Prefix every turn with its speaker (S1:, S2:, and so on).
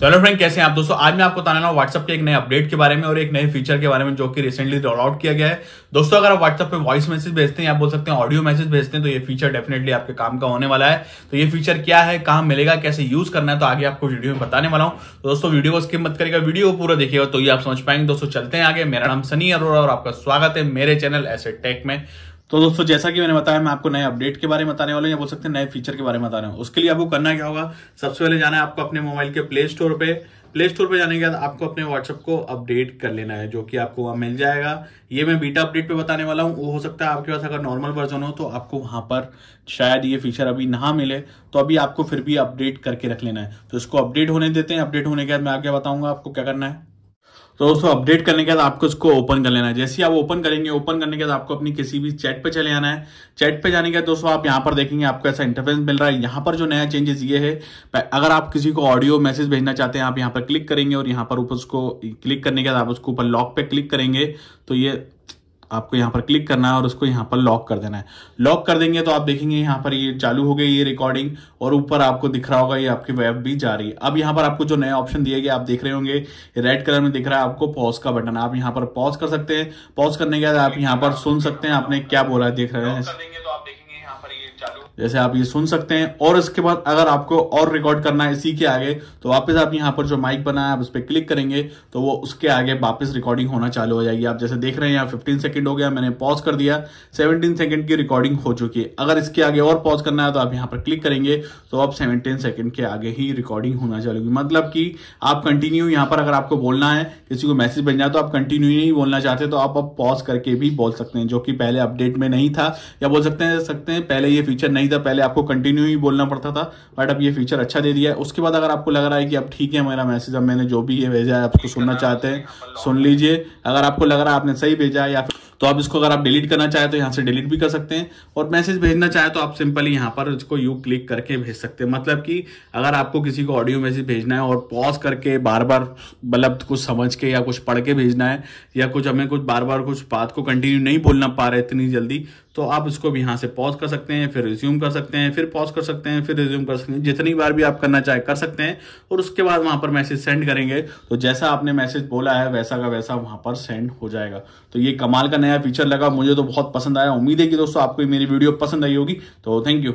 S1: तो hello friend कैसे हैं आप दोस्तों आज मैं आपको बताने वाला व्हाट्सएप के एक नए अपडेट के बारे में और एक नए फीचर के बारे में जो कि रिसेंटली रोल आउट किया गया है दोस्तों अगर आप व्हाट्सअप पे वॉइस मैसेज भेजते हैं या बोल सकते हैं ऑडियो मैसेज भेजते हैं तो ये फीचर डेफिनेटली आपके काम का होने वाला है तो ये फीचर क्या है कहाँ मिलेगा कैसे यूज करना है तो आगे आपको वीडियो में बताने वाला हूँ तो दोस्तों वीडियो को स्किप मत करेगा वीडियो पूरा देखिएगा तो ये आप समझ पाएंगे दोस्तों चलते हैं आगे मेरा नाम सनी अरोड़ा और आपका स्वागत है मेरे चैनल एसे टेक में तो दोस्तों जैसा कि मैंने बताया मैं आपको नए अपडेट के बारे में बताने वाला हूँ या बोल सकते हैं नए फीचर के बारे में बताने उसके लिए आपको करना क्या होगा सबसे पहले जाना है आपको अपने मोबाइल के प्ले स्टोर पे प्ले स्टोर पे जाने के बाद आपको अपने व्हाट्सअप को अपडेट कर लेना है जो कि आपको वहां मिल जाएगा ये मैं बीटा अपडेट पे बताने वाला हूँ वो हो सकता है आपके पास अगर नॉर्मल वर्जन हो तो आपको वहां पर शायद ये फीचर अभी ना मिले तो अभी आपको फिर भी अपडेट करके रख लेना है तो इसको अपडेट होने देते हैं अपडेट होने के बाद मैं आगे बताऊंगा आपको क्या करना है तो दोस्तों अपडेट करने के बाद आपको इसको ओपन कर लेना है जैसे ही आप ओपन करेंगे ओपन करने के बाद आपको अपनी किसी भी चैट पे चले आना है चैट पे जाने के बाद दोस्तों आप यहाँ पर देखेंगे आपको ऐसा इंटरफेस मिल रहा है यहाँ पर जो नया चेंजेस ये है अगर आप किसी को ऑडियो मैसेज भेजना चाहते हैं आप यहाँ पर क्लिक करेंगे और यहाँ पर ऊपर उसको क्लिक करने के बाद आप उसको ऊपर लॉक पे क्लिक करेंगे तो ये आपको यहाँ पर क्लिक करना है और उसको यहाँ पर लॉक कर देना है लॉक कर देंगे तो आप देखेंगे यहाँ पर ये चालू हो गई ये रिकॉर्डिंग और ऊपर आपको दिख रहा होगा ये आपकी वेब भी जा रही है अब यहाँ पर आपको जो नया ऑप्शन दिए गए आप देख रहे होंगे रेड कलर में दिख रहा है आपको पॉज का बटन आप यहाँ पर पॉज कर सकते हैं पॉज करने के बाद आप यहाँ पर सुन सकते हैं आपने क्या बोला है देख रहे हैं जैसे आप ये सुन सकते हैं और इसके बाद अगर आपको और रिकॉर्ड करना है इसी के आगे तो वापस आप यहाँ पर जो माइक बना है आप उस पर क्लिक करेंगे तो वो उसके आगे वापस रिकॉर्डिंग होना चालू हो जाएगी आप जैसे देख रहे हैं यहाँ फिफ्टीन सेकेंड हो गया मैंने पॉज कर दिया सेवनटीन सेकेंड की रिकॉर्डिंग हो चुकी है अगर इसके आगे और पॉज करना है तो आप यहाँ पर क्लिक करेंगे तो आप सेवनटीन सेकेंड के आगे ही रिकॉर्डिंग होना चालू होगी मतलब कि आप कंटिन्यू यहाँ पर अगर आपको बोलना है किसी को मैसेज बन जाए तो आप कंटिन्यू नहीं बोलना चाहते तो आप पॉज करके भी बोल सकते हैं जो कि पहले अपडेट में नहीं था या बोल सकते हैं सकते हैं पहले ये फीचर नहीं नहीं था पहले आपको कंटिन्यू ही बोलना पड़ता था बट अब ये फीचर अच्छा दे दिया है उसके बाद अगर आपको लग रहा है कि अब ठीक है मेरा मैसेज अब मैंने जो भी ये भेजा है आपको सुनना चाहते हैं अच्छा सुन लीजिए अगर आपको लग रहा है आपने सही भेजा है या फिर तो आप इसको अगर आप डिलीट करना चाहें तो यहाँ से डिलीट भी कर सकते हैं और मैसेज भेजना चाहें तो आप सिंपली यहाँ पर इसको यू क्लिक करके भेज सकते हैं मतलब कि अगर आपको किसी को ऑडियो मैसेज भेजना है और पॉज करके बार बार मतलब कुछ समझ के या कुछ पढ़ के भेजना है या कुछ हमें कुछ बार बार कुछ बात को कंटिन्यू नहीं बोलना पा रहे इतनी जल्दी तो आप इसको भी यहाँ से पॉज कर सकते हैं फिर रिज्यूम कर सकते हैं फिर पॉज कर सकते हैं फिर रिज्यूम कर सकते हैं जितनी बार भी आप करना चाहे कर सकते हैं और उसके बाद वहां पर मैसेज सेंड करेंगे तो जैसा आपने मैसेज बोला है वैसा का वैसा वहां पर सेंड हो जाएगा तो ये कमाल का नया फीचर लगा मुझे तो बहुत पसंद आया उम्मीद है कि दोस्तों आपको मेरी वीडियो पसंद आई होगी तो थैंक यू